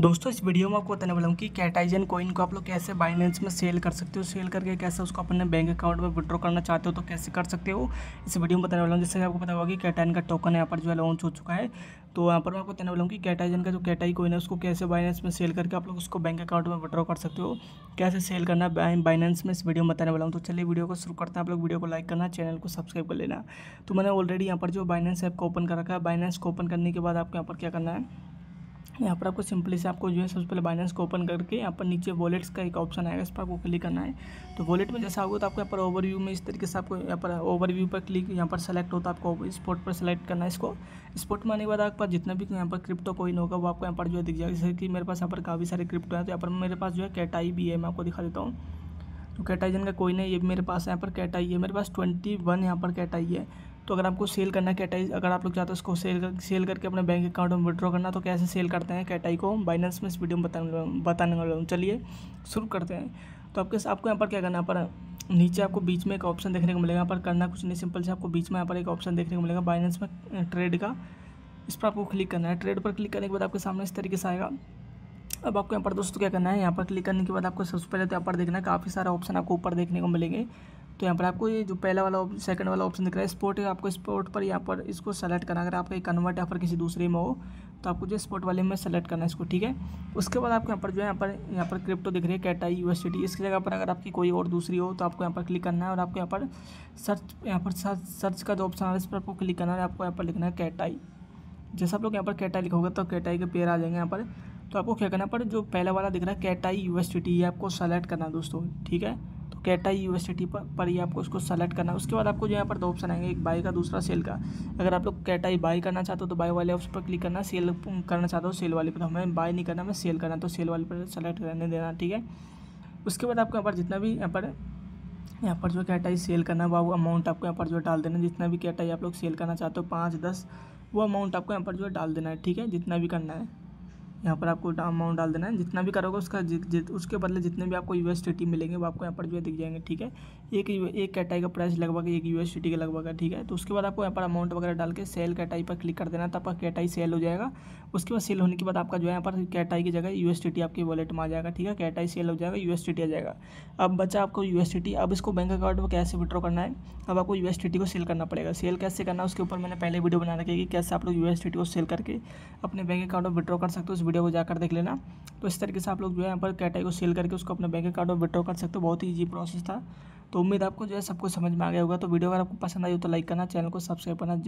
दोस्तों इस वीडियो में आपको बताने वाला हूँ कि कैटाइजन कोइन को आप लोग कैसे बाइनेंस में सेल कर सकते हो सेल करके कैसे उसको अपने बैंक अकाउंट में विड्रॉ करना चाहते हो तो कैसे कर सकते हो इस वीडियो में बताने वाला हूँ जैसे आपको पता होगा कि कैटाइन का टोकन यहाँ पर जो है लॉन्च हो चुका है तो यहाँ पर मैं आपको बताने वाला हूँ कि कैटाइजन का जो कैटाई कोइन है उसको कैसे बाइनेंस में सेल करके आप लोग उसको बैंक अकाउंट में विड्रॉ कर सकते हो कैसे सेल करना है बाइनेंस में इस वीडियो में बताने वाला हूँ तो चलिए वीडियो को शुरू करते हैं आप लोग वीडियो को लाइक करना चैनल को सब्सक्राइब कर लेना तो मैंने ऑलरेडी यहाँ पर जो बाइनेंस ऐप को ओपन कर रखा है बाइनेंस को ओपन करने के बाद आपको यहाँ पर क्या करना है यहाँ पर आपको सिंपली से आपको जो है सबसे पहले बाइनेंस को ओपन करके यहाँ पर नीचे वॉलेट्स का एक ऑप्शन आएगा इस पर आपको क्लिक करना है तो वॉलेट में जैसा होगा तो आपको यहाँ पर ओवरव्यू में इस तरीके से आपको यहाँ पर ओवरव्यू पर क्लिक यहाँ पर सेलेक्ट होता है आपको स्पॉट पर सेलेक्ट करना है इसको स्पॉट में आने के बाद आपके पास जितना भी यहाँ पर क्रिप्टो कोइन होगा वो आपको यहाँ पर जो है दिख जाएगा जैसे कि मेरे पास यहाँ पर काफ़ी सारे क्रिप्टो हैं तो यहाँ पर मेरे पास जो है कैटाई भी है मैं आपको दिखा देता हूँ तो कैटाइजन का कोई नहीं ये मेरे पास यहाँ पर कैटाई है मेरे पास ट्वेंटी वन यहाँ पर कैटाई है तो अगर आपको सेल करना है कैटाई अगर आप लोग चाहते हैं उसको सेल कर, सेल करके अपने बैंक अकाउंट में विड्रॉ करना तो कैसे सेल करते हैं कैटाई को बाइनेंस में इस वीडियो में बताने बताने वाले हूँ चलिए शुरू करते हैं तो आपके आपको यहाँ पर क्या करना पर नीचे आपको बीच में एक ऑप्शन देखने को मिलेगा यहाँ पर करना कुछ नहीं सिंपल से आपको बीच में यहाँ पर एक ऑप्शन देखने को मिलेगा बाइनेंस में ट्रेड का इस पर आपको क्लिक करना है ट्रेड पर क्लिक करने के बाद आपके सामने इस तरीके से आएगा अब आपको यहाँ पर दोस्तों क्या करना है यहाँ पर क्लिक करने के बाद आपको सबसे पहले तो यहाँ पर देखना है काफ़ी सारे ऑप्शन आपको ऊपर देखने को मिलेंगे तो यहाँ पर आपको ये जो पहला वाला सेकंड वाला ऑप्शन दिख रहा है स्पोर्ट आपको स्पोर्ट पर यहाँ पर इसको सेलेक्ट करना अगर आपका कन्वर्ट यहाँ पर किसी दूसरे में हो तो आपको जो स्पोर्ट वाले में सेलेक्ट करना है इसको ठीक है उसके बाद आपको यहाँ पर जो है यहाँ पर यहाँ पर क्रिप्टो दिख रही है कैटा यू इसकी जगह पर अगर आपकी कोई और दूसरी हो तो आपको यहाँ पर क्लिक करना है और आपको यहाँ पर सर्च यहाँ पर सर्च का जो ऑप्शन आ रहा है इस पर आपको क्लिक करना है आपको यहाँ पर लिखना है कैटाई जैसे आप लोग यहाँ पर कैटाई लिखोगे तो कैटाई के पेयर आ जाएंगे यहाँ पर तो आपको क्या करना पर जो पहला वाला दिख रहा है कैटाई यू ये आपको सेलेक्ट करना है दोस्तों ठीक है कैटा यूनिवर्सिटी पर, पर ही आपको उसको सेलेक्ट करना है उसके बाद आपको जो यहाँ पर दो ऑप्शन आएंगे एक बाई का दूसरा सेल का अगर आप लोग कैटा बाई करना चाहते हो तो बाई वाले ऑप्शन पर क्लिक करना सेल करना चाहते हो सेल वाले पर तो हमें बाय नहीं करना हमें सेल करना तो सेल वाले पर सेलेक्ट करने देना ठीक है उसके बाद आपको यहाँ पर जितना भी यहाँ पर यहाँ पर जो कैटाई सेल करना है वो अमाउंट आपको यहाँ पर जो डाल देना जितना भी कैटाई आप लोग सेल करना चाहते हो पाँच दस वो अमाउंट आपको यहाँ पर जो डाल देना है ठीक है जितना भी करना है यहाँ पर आपको अमाउंट डाल देना है जितना भी करोगे उसका जि, जि, उसके बदले जितने भी आपको यू एस मिलेंगे वो आपको यहाँ पर जो है दिख जाएंगे ठीक है एक एक कैटाई का प्राइस लगभग एक यू एस के लगभग है ठीक है तो उसके बाद आपको यहाँ पर अमाउंट वगैरह डाल के सेल कैटाई पर क्लिक कर देना तब आपका कैटाई सेल हो जाएगा उसके बाद सेल होने के बाद आपका जो है यहाँ पर कैटाई की जगह यू एस आपके वॉलेट में आ जाएगा ठीक है कैटाई सेल हो जाएगा यू एस आ जाएगा अब बचा आपको यू एस अब इसको बैंक अकाउंट में कैसे विड्रॉ करना है अब आपको यू एस को सेल करना पड़ेगा सेल कैसे करना उसके ऊपर मैंने पहले वीडियो बना रखी है कि कैसे आप लोग यू एस को सेल करके अपने बैंक अकाउंट में विड्रॉ कर सकते हो वीडियो को जाकर देख लेना तो इस तरीके से आप लोग जो है यहाँ पर कैटाई को सेल करके उसको अपने बैंक अकाउंट में विड्रॉ कर सकते हो बहुत ही ईजी प्रोसेस था तो उम्मीद आपको जो है सबको समझ में आ गया होगा तो वीडियो अगर आपको पसंद आई हो तो लाइक करना चैनल को सब्सक्राइब करना